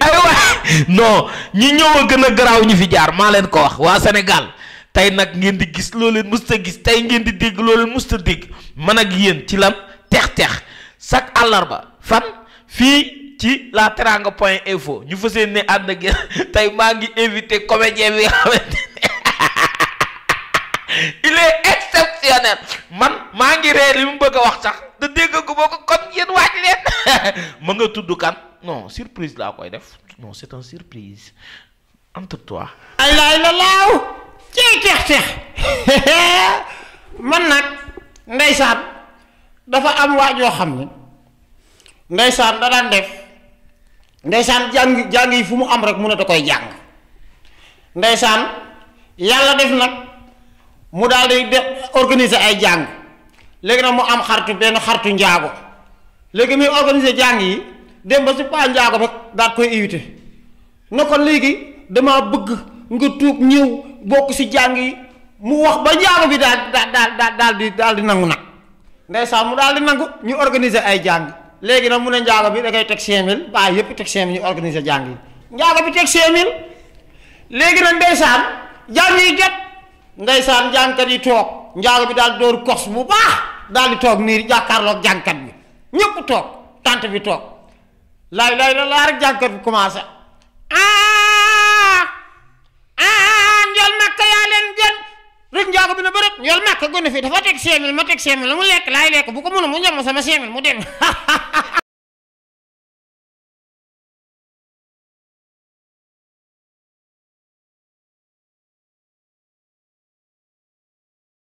ay waay non ñi ñëw gën a garaaw ñu fi jaar maa leen ko wax waa Sénégal tey nag ngeen di gis loo leen musta gis tey ngeen di dégg lool leen musta dégg man ak yéen ci lan teex-teex chaque àllarba fan fii ci laa teranga point info ñu fas yéene ànd ak yéen tey maa ngi invité comédien bi nga xamante il est man maa ngi reer li mu bëgg a wax sax te dégg ko boo ko kon yéen waaj leen ma nga tudd kan non surprise la quoi def non c'est un surprise entre toi ala laay la ci ceex ceex man nak ndaysan dafa am wa jo xam ndaysan da dan def ndaysan jang jang yi fumu am rek mu ne da koy jàng def nak mu dal di organiser ay jang legui na mu am xartu ben xartu njaago legui mi organiser jang yi dem ba ci pa ndiago rek da koy évité nako ko dama bëgg nga tuup ñew bok ci jàng yi mu wax ba ndiago bi dal dal dal dal di dal di nangu nak ndeysaan mu dal di nangu ñu organiser ay jang léegi nag mu ne ndiago bi da kay tek 5000 mille yépp tek 5000 ñu organiser jang yi ndiago bi tek 5000 mille léegi nag jang yi jot jang kat yi tok ndiago bi dal door kos bu baax dal di tok ni jakarlo jang kat bi ñepp tok tante bi tok laay laay la laa rek jàngkat bi commencé aa ah njool ah, makka yaa leen gën rek njaago bi na bërëb njool makka gën a fii dafa teg cinq mille ma teg cinq mu lekk laay lekk bu ko mënu mu ñam sama cinq mille mu dem